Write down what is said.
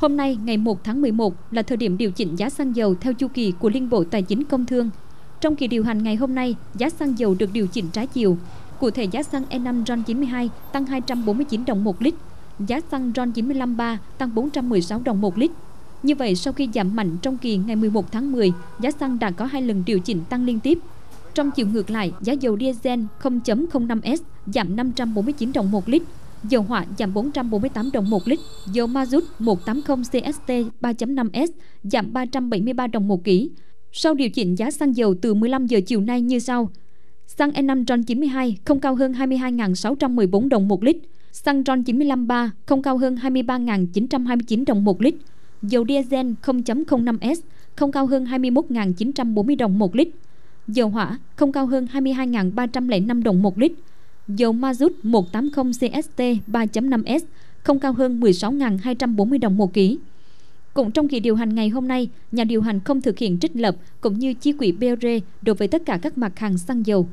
Hôm nay, ngày 1 tháng 11 là thời điểm điều chỉnh giá xăng dầu theo chu kỳ của Liên Bộ Tài chính Công Thương. Trong kỳ điều hành ngày hôm nay, giá xăng dầu được điều chỉnh trái chiều. Cụ thể giá xăng E5 RON92 tăng 249 đồng một lít, giá xăng RON953 tăng 416 đồng một lít. Như vậy, sau khi giảm mạnh trong kỳ ngày 11 tháng 10, giá xăng đã có hai lần điều chỉnh tăng liên tiếp. Trong chiều ngược lại, giá dầu diesel 0.05S giảm 549 đồng một lít, dầu hỏa giảm 448 đồng một lít, dầu mazut 180 CST 3.5S giảm 373 đồng một kỷ. Sau điều chỉnh giá xăng dầu từ 15 giờ chiều nay như sau. Xăng E5 RON 92 không cao hơn 22.614 đồng một lít, xăng RON 95-3 không cao hơn 23.929 đồng một lít, dầu diesel 0.05S không cao hơn 21.940 đồng một lít, dầu hỏa không cao hơn 22.305 đồng một lít, dầu mazut 180 CST 3.5S không cao hơn 16.240 đồng một ký. Cũng trong kỳ điều hành ngày hôm nay, nhà điều hành không thực hiện trích lập cũng như chi quỹ BR e đối với tất cả các mặt hàng xăng dầu.